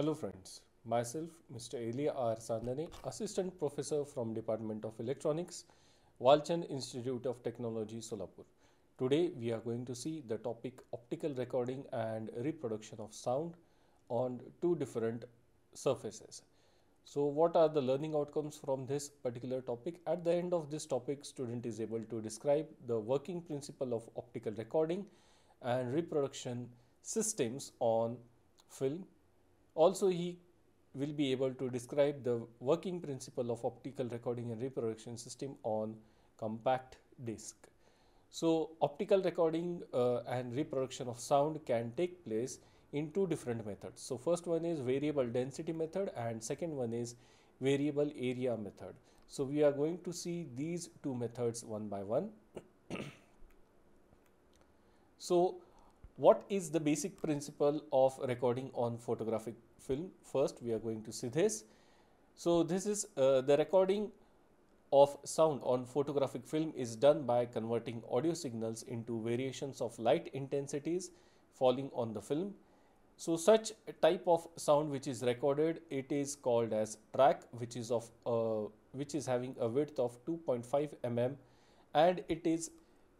Hello friends, myself Mr. Elia R. Sandani, Assistant Professor from Department of Electronics, Walchand Institute of Technology, Solapur. Today we are going to see the topic optical recording and reproduction of sound on two different surfaces. So what are the learning outcomes from this particular topic? At the end of this topic, student is able to describe the working principle of optical recording and reproduction systems on film also, he will be able to describe the working principle of optical recording and reproduction system on compact disc. So, optical recording uh, and reproduction of sound can take place in two different methods. So, first one is variable density method and second one is variable area method. So, we are going to see these two methods one by one. so, what is the basic principle of recording on photographic film first we are going to see this. So this is uh, the recording of sound on photographic film is done by converting audio signals into variations of light intensities falling on the film. So such type of sound which is recorded it is called as track which is of uh, which is having a width of 2.5 mm and it is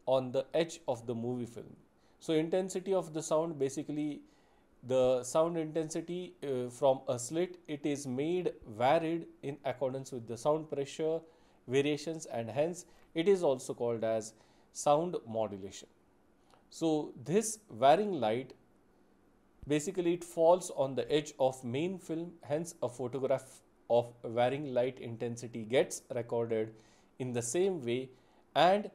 on the edge of the movie film. So intensity of the sound basically the sound intensity uh, from a slit it is made varied in accordance with the sound pressure variations and hence it is also called as sound modulation. So, this varying light basically it falls on the edge of main film hence a photograph of varying light intensity gets recorded in the same way and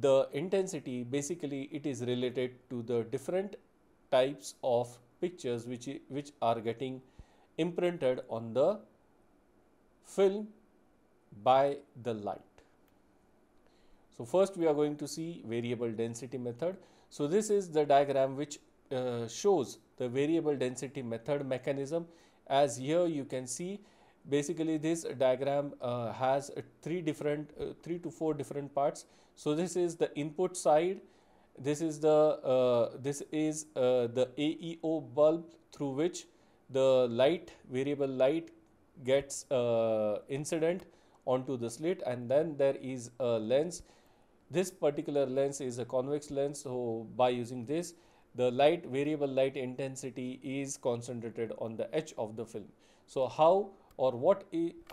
the intensity basically it is related to the different types of pictures which, which are getting imprinted on the film by the light. So, first we are going to see variable density method. So, this is the diagram which uh, shows the variable density method mechanism as here you can see basically this diagram uh, has three different uh, three to four different parts. So, this is the input side this is the uh, this is uh, the AEO bulb through which the light variable light gets uh, incident onto the slit and then there is a lens this particular lens is a convex lens so by using this the light variable light intensity is concentrated on the edge of the film so how or what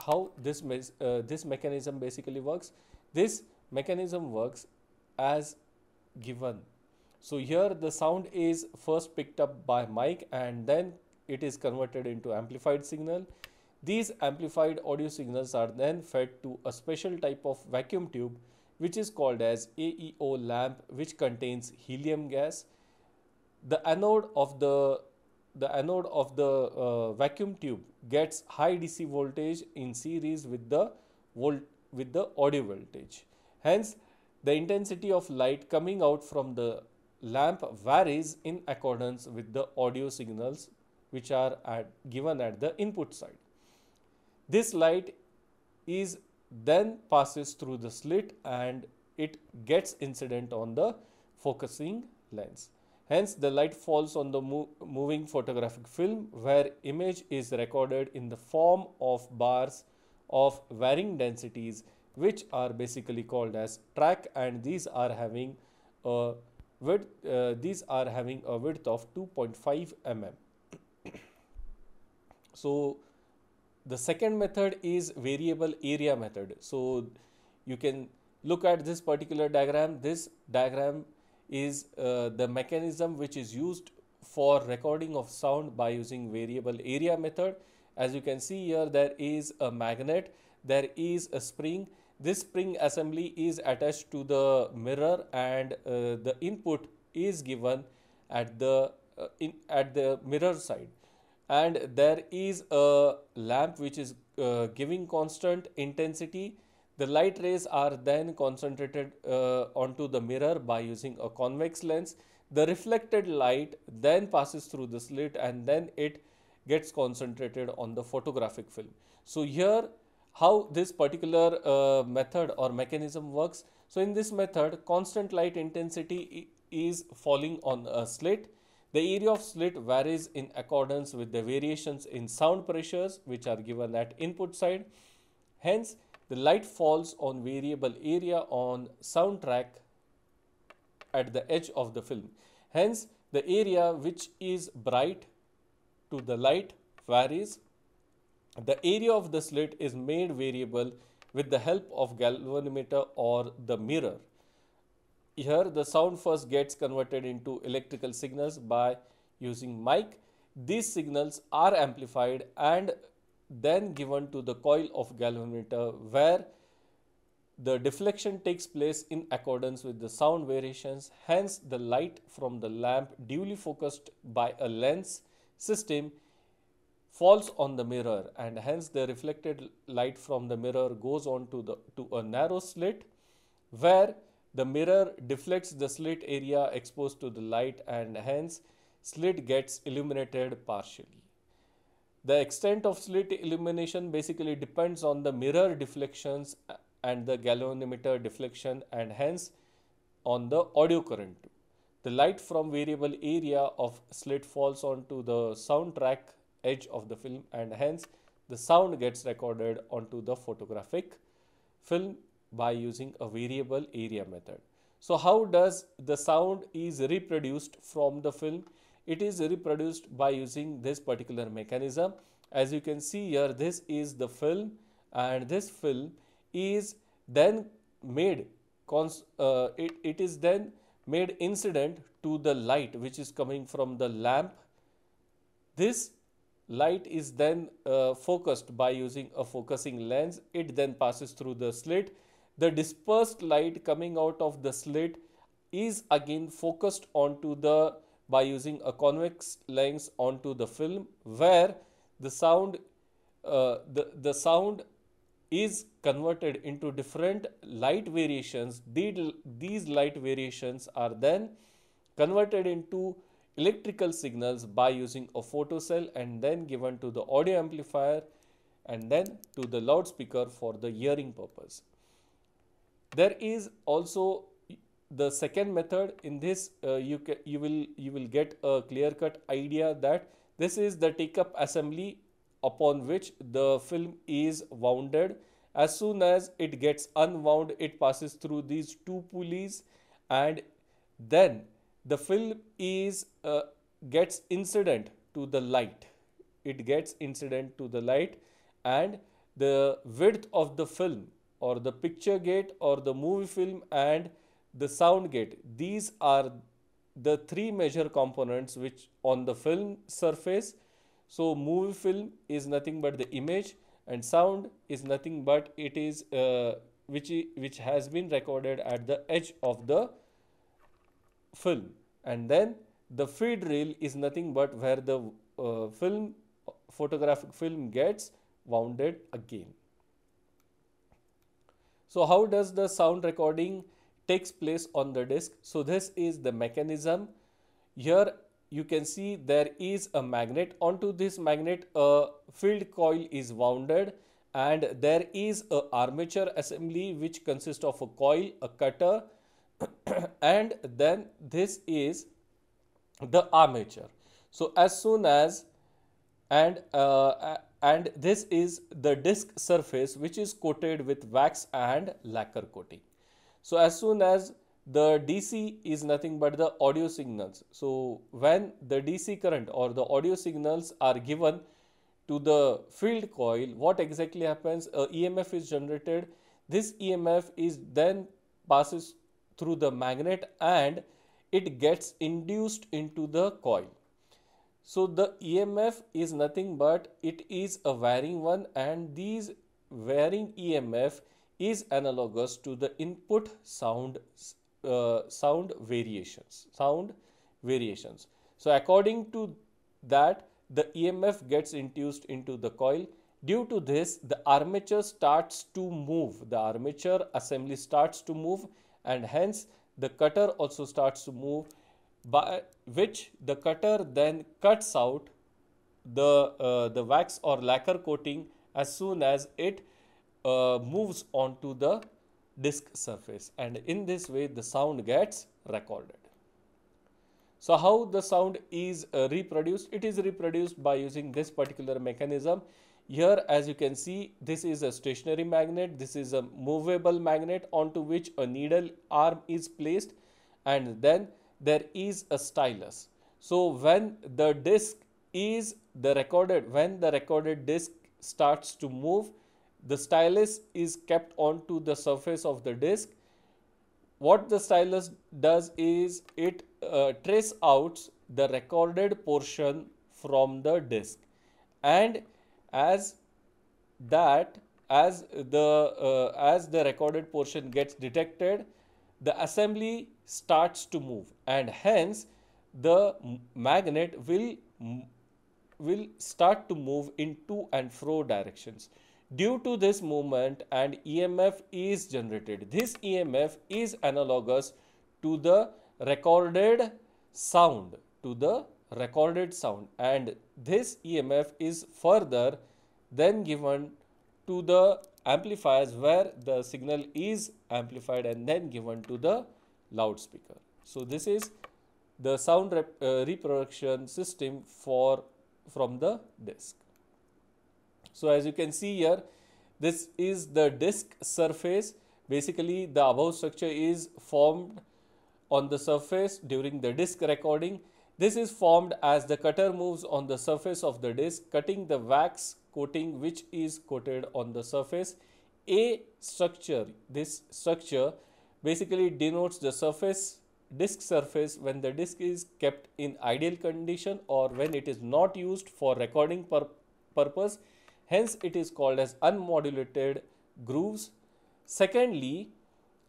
how this uh, this mechanism basically works this mechanism works as given. So here the sound is first picked up by mic and then it is converted into amplified signal. These amplified audio signals are then fed to a special type of vacuum tube which is called as AEO lamp which contains helium gas. The anode of the the anode of the uh, vacuum tube gets high DC voltage in series with the volt with the audio voltage. Hence, the intensity of light coming out from the lamp varies in accordance with the audio signals which are at given at the input side. This light is then passes through the slit and it gets incident on the focusing lens. Hence, the light falls on the mo moving photographic film where image is recorded in the form of bars of varying densities which are basically called as track and these are having a width uh, these are having a width of 2.5 mm so the second method is variable area method so you can look at this particular diagram this diagram is uh, the mechanism which is used for recording of sound by using variable area method as you can see here there is a magnet there is a spring this spring assembly is attached to the mirror and uh, the input is given at the uh, in at the mirror side and there is a lamp which is uh, giving constant intensity the light rays are then concentrated uh, onto the mirror by using a convex lens the reflected light then passes through the slit and then it gets concentrated on the photographic film so here how this particular uh, method or mechanism works. So, in this method constant light intensity is falling on a slit. The area of slit varies in accordance with the variations in sound pressures which are given at input side. Hence, the light falls on variable area on soundtrack at the edge of the film. Hence, the area which is bright to the light varies the area of the slit is made variable with the help of galvanometer or the mirror. Here the sound first gets converted into electrical signals by using mic. These signals are amplified and then given to the coil of galvanometer where the deflection takes place in accordance with the sound variations. Hence the light from the lamp duly focused by a lens system falls on the mirror and hence the reflected light from the mirror goes on to, the, to a narrow slit where the mirror deflects the slit area exposed to the light and hence slit gets illuminated partially. The extent of slit illumination basically depends on the mirror deflections and the galvanometer deflection and hence on the audio current. The light from variable area of slit falls onto the soundtrack edge of the film and hence the sound gets recorded onto the photographic film by using a variable area method. So how does the sound is reproduced from the film? It is reproduced by using this particular mechanism. As you can see here, this is the film and this film is then made, uh, it, it is then made incident to the light which is coming from the lamp. This light is then uh, focused by using a focusing lens it then passes through the slit the dispersed light coming out of the slit is again focused onto the by using a convex lens onto the film where the sound uh, the, the sound is converted into different light variations these light variations are then converted into electrical signals by using a photocell and then given to the audio amplifier and then to the loudspeaker for the hearing purpose. There is also the second method in this uh, you can, you will you will get a clear cut idea that this is the take up assembly upon which the film is wounded as soon as it gets unwound it passes through these two pulleys and then the film is uh, gets incident to the light it gets incident to the light and the width of the film or the picture gate or the movie film and the sound gate these are the three major components which on the film surface so movie film is nothing but the image and sound is nothing but it is uh, which which has been recorded at the edge of the film and then the feed reel is nothing but where the uh, film photographic film gets wounded again. So how does the sound recording takes place on the disc? So this is the mechanism. Here you can see there is a magnet. Onto this magnet a field coil is wounded and there is a armature assembly which consists of a coil, a cutter and then this is the armature so as soon as and uh, and this is the disc surface which is coated with wax and lacquer coating so as soon as the DC is nothing but the audio signals. So when the DC current or the audio signals are given to the field coil, what exactly happens? A EMF is generated. This EMF is then passes through the magnet and it gets induced into the coil. So the EMF is nothing but it is a varying one and these varying EMF is analogous to the input sound uh, sound variations sound variations. So according to that the EMF gets induced into the coil. Due to this the armature starts to move the armature assembly starts to move and hence the cutter also starts to move by which the cutter then cuts out the uh, the wax or lacquer coating as soon as it uh, moves onto the disc surface and in this way the sound gets recorded. So how the sound is uh, reproduced? It is reproduced by using this particular mechanism here as you can see this is a stationary magnet, this is a movable magnet onto which a needle arm is placed and then there is a stylus. So when the disc is the recorded, when the recorded disc starts to move, the stylus is kept onto the surface of the disc. What the stylus does is it uh, trace out the recorded portion from the disc and as that as the uh, as the recorded portion gets detected the assembly starts to move and hence the magnet will will start to move in to and fro directions due to this movement and emf is generated this emf is analogous to the recorded sound to the recorded sound and this EMF is further then given to the amplifiers where the signal is amplified and then given to the loudspeaker. So this is the sound rep, uh, reproduction system for from the disk. So as you can see here this is the disk surface basically the above structure is formed on the surface during the disk recording this is formed as the cutter moves on the surface of the disc, cutting the wax coating which is coated on the surface. A structure, this structure basically denotes the surface, disc surface when the disc is kept in ideal condition or when it is not used for recording pur purpose. Hence, it is called as unmodulated grooves. Secondly,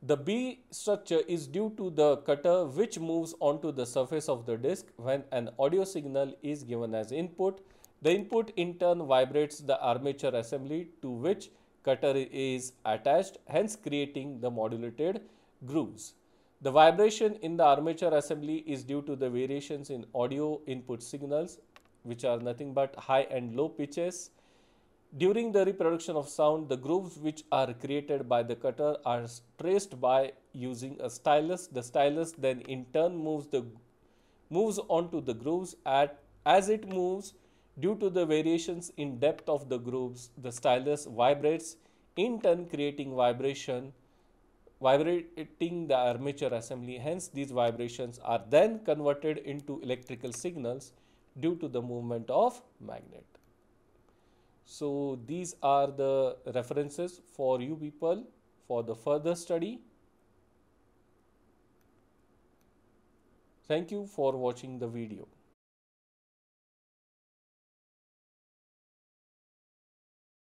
the B structure is due to the cutter which moves onto the surface of the disc when an audio signal is given as input. The input in turn vibrates the armature assembly to which cutter is attached hence creating the modulated grooves. The vibration in the armature assembly is due to the variations in audio input signals which are nothing but high and low pitches during the reproduction of sound, the grooves which are created by the cutter are traced by using a stylus. The stylus then in turn moves the moves onto the grooves at as it moves due to the variations in depth of the grooves, the stylus vibrates in turn creating vibration vibrating the armature assembly. Hence, these vibrations are then converted into electrical signals due to the movement of magnet. So these are the references for you people for the further study. Thank you for watching the video.